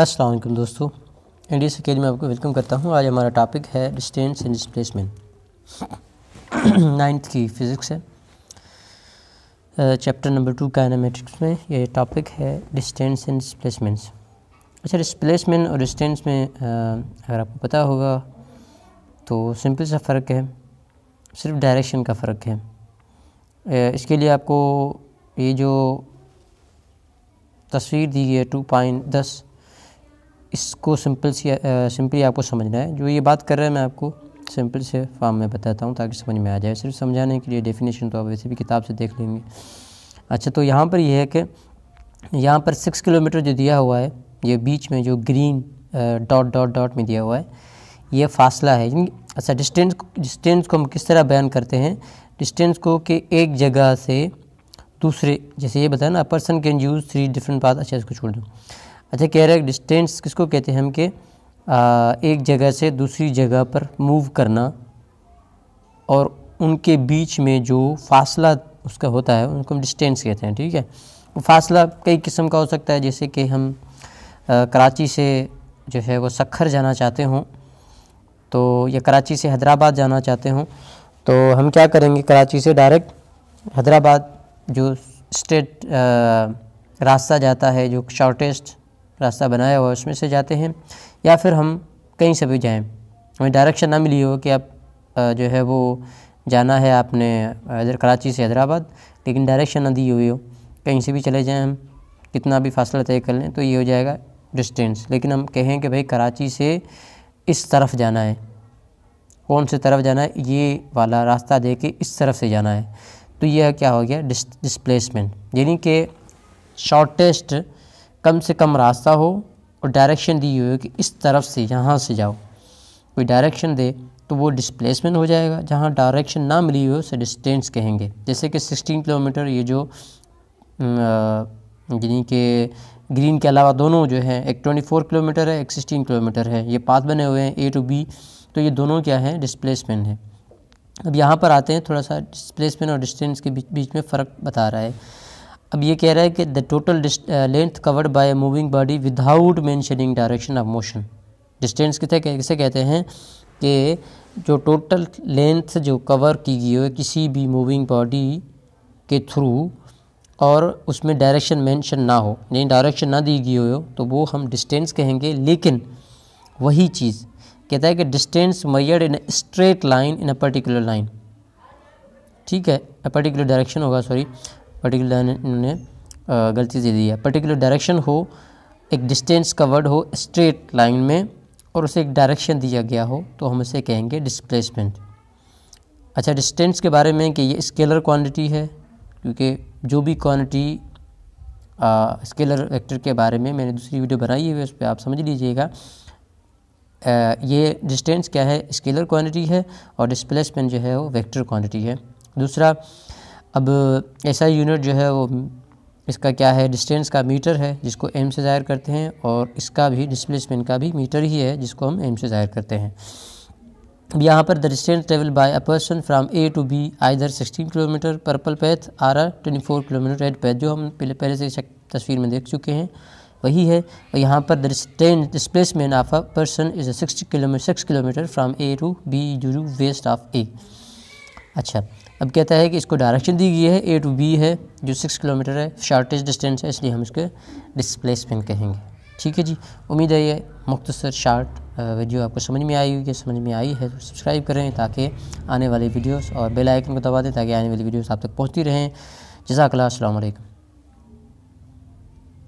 अस्सलाम दोस्तों इंडिया सेकेज में आपको वेलकम करता हूँ आज हमारा टॉपिक है डिस्टेंस एंड डिस्प्लेसमेंट नाइन्थ की फ़िज़िक्स है चैप्टर नंबर टू काइनामेटिक्स में ये टॉपिक है डिस्टेंस एंड डिस्प्लेसमेंट्स अच्छा डिस्प्लेसमेंट और डिस्टेंस में अगर आपको पता होगा तो सिंपल सा फ़र्क है सिर्फ डायरेक्शन का फ़र्क है इसके लिए आपको ये जो तस्वीर दी है टू पॉइंट दस इसको सिंपल सी सिंपली आपको समझना है जो ये बात कर रहा है मैं आपको सिंपल से फॉर्म में बताता हूँ ताकि समझ में आ जाए सिर्फ समझाने के लिए डेफिनेशन तो आप वैसे भी किताब से देख लेंगे अच्छा तो यहाँ पर यह है कि यहाँ पर सिक्स किलोमीटर जो दिया हुआ है ये बीच में जो ग्रीन डॉट डॉट डॉट में दिया हुआ है ये फासला है अच्छा डिस्टेंस डिस्टेंस को हम किस तरह बयान करते हैं डिस्टेंस को कि एक जगह से दूसरे जैसे ये बताया ना person can use three different path अच्छा इसको छोड़ दूँ अच्छा कह रहा है डिस्टेंस किसको कहते हैं हम के आ, एक जगह से दूसरी जगह पर मूव करना और उनके बीच में जो फासला उसका होता है उनको हम डिस्टेंस कहते हैं ठीक है वो फासला कई किस्म का हो सकता है जैसे कि हम आ, कराची से जो है वो सखर जाना चाहते हों तो या कराची से हैदराबाद जाना चाहते हों तो हम क्या करेंगे कराची से डायरेक्ट हैदराबाद जो स्टेट रास्ता जाता है जो शॉर्टेस्ट रास्ता बनाया हुआ उसमें से जाते हैं या फिर हम कहीं से भी जाएँ हमें डायरेक्शन ना मिली हो कि आप जो है वो जाना है आपने इधर कराची से हैदराबाद लेकिन डायरेक्शन ना दी हुई हो कहीं से भी चले जाएँ हम कितना भी फासला तय कर लें तो ये हो जाएगा डिस्टेंस लेकिन हम कहें कि भाई कराची से इस तरफ जाना है कौन से तरफ जाना है ये वाला रास्ता दे के इस तरफ से जाना है तो यह क्या हो गया डिस डिस्प्लेसमेंट यानी कि शॉर्टेस्ट कम से कम रास्ता हो और डायरेक्शन दी हुई हो कि इस तरफ से यहाँ से जाओ कोई डायरेक्शन दे तो वो डिस्प्लेसमेंट हो जाएगा जहाँ डायरेक्शन ना मिली हो उसे डिस्टेंस कहेंगे जैसे कि 16 किलोमीटर ये जो यानी कि ग्रीन के अलावा दोनों जो हैं एक 24 किलोमीटर है एक 16 किलोमीटर है ये पाथ बने हुए हैं ए टू बी तो ये दोनों क्या हैं डिस्प्लेसमेंट है अब यहाँ पर आते हैं थोड़ा सा डिस्प्लेसमेंट और डिस्टेंस के बीच बीच में फ़र्क बता रहा है अब ये कह रहा है कि the total length covered by a moving body without mentioning direction of motion distance कितने किसे कहते हैं कि जो टोटल लेंथ जो कवर की गई हो किसी भी मूविंग बॉडी के थ्रू और उसमें डायरेक्शन मेंशन ना हो यानी डायरेक्शन ना दी गई हो तो वो हम डिस्टेंस कहेंगे लेकिन वही चीज़ कहता है कि distance measured in straight line in a particular line ठीक है अ पर्टिकुलर डायरेक्शन होगा सॉरी पर्टिकुलर इन्होंने गलती दे दी है पर्टिकुलर डायरेक्शन हो एक डिस्टेंस कवर्ड हो स्ट्रेट लाइन में और उसे एक डायरेक्शन दिया गया हो तो हम उसे कहेंगे डिस्प्लेसमेंट अच्छा डिस्टेंस के बारे में कि ये स्केलर क्वांटिटी है क्योंकि जो भी क्वांटिटी स्केलर वेक्टर के बारे में मैंने दूसरी वीडियो बनाई है उस पर आप समझ लीजिएगा ये डिस्टेंस क्या है स्केलर क्वांटिटी है और डिस्प्लेसमेंट जो है वो वेक्टर क्वांटिटी है दूसरा अब ऐसा यूनिट जो है वो इसका क्या है डिस्टेंस का मीटर है जिसको एम से ज़ाहिर करते हैं और इसका भी डिस्प्लेसमेंट का भी मीटर ही है जिसको हम एम से ज़ाहिर करते हैं अब यहाँ पर the distance travel by a person from A to B either 16 kilometre purple path or or twenty kilometre red path जो हम पहले पहले से तस्वीर में देख चुके हैं वही है और यहाँ पर the distance displacement of a person is six kilometre six kilometre from A to B due west of A अच्छा अब कहता है कि इसको डायरेक्शन दी गई है ए टू बी है जो सिक्स किलोमीटर है शॉर्टेज डिस्टेंस है इसलिए हम इसके डिस्प्लेसमेंट कहेंगे ठीक है जी उम्मीद है ये मुख्तसर शार्ट वीडियो आपको समझ में आई हुई है समझ में आई है तो सब्सक्राइब करें ताकि आने वाले वीडियोस और बेल आइकन को दबा दें ताकि आने वाली वीडियोस आप तक पहुंचती रहें जजाकला असलकम